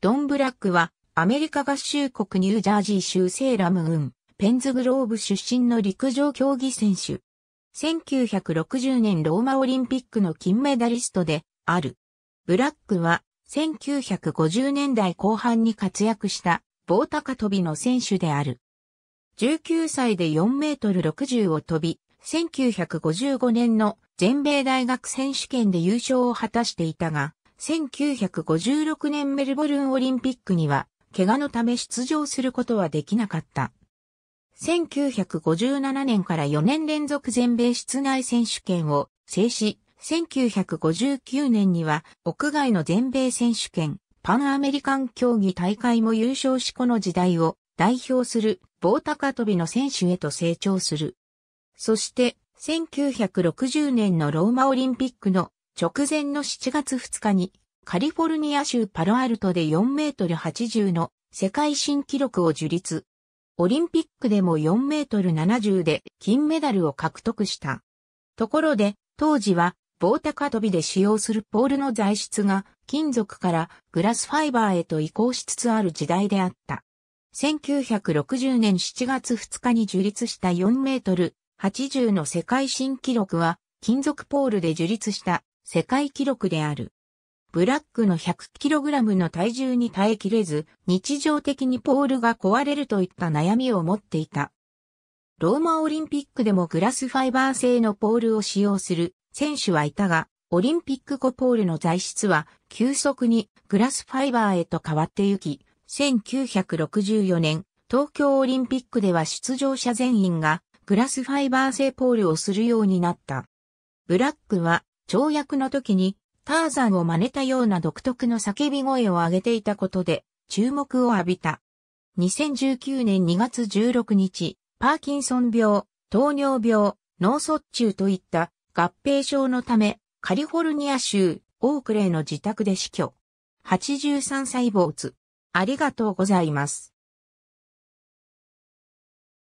ドン・ブラックは、アメリカ合衆国ニュージャージー州セーラム郡、ペンズグローブ出身の陸上競技選手。1960年ローマオリンピックの金メダリストである。ブラックは1950年代後半に活躍した棒高跳びの選手である。19歳で4メートル60を飛び、1955年の全米大学選手権で優勝を果たしていたが、1956年メルボルンオリンピックには、怪我のため出場することはできなかった。1957年から4年連続全米室内選手権を制し、1959年には屋外の全米選手権、パンアメリカン競技大会も優勝しこの時代を代表する棒高跳びの選手へと成長する。そして、1960年のローマオリンピックの直前の7月2日に、カリフォルニア州パロアルトで4メートル80の世界新記録を樹立。オリンピックでも4メートル70で金メダルを獲得した。ところで、当時は棒高跳びで使用するポールの材質が金属からグラスファイバーへと移行しつつある時代であった。1960年7月2日に樹立した4メートル80の世界新記録は金属ポールで樹立した世界記録である。ブラックの 100kg の体重に耐えきれず、日常的にポールが壊れるといった悩みを持っていた。ローマオリンピックでもグラスファイバー製のポールを使用する選手はいたが、オリンピック後ポールの材質は急速にグラスファイバーへと変わってゆき、1964年、東京オリンピックでは出場者全員がグラスファイバー製ポールをするようになった。ブラックは跳躍の時にターザンを真似たような独特の叫び声を上げていたことで注目を浴びた。2019年2月16日、パーキンソン病、糖尿病、脳卒中といった合併症のため、カリフォルニア州オークレイの自宅で死去。83歳没。ありがとうございます。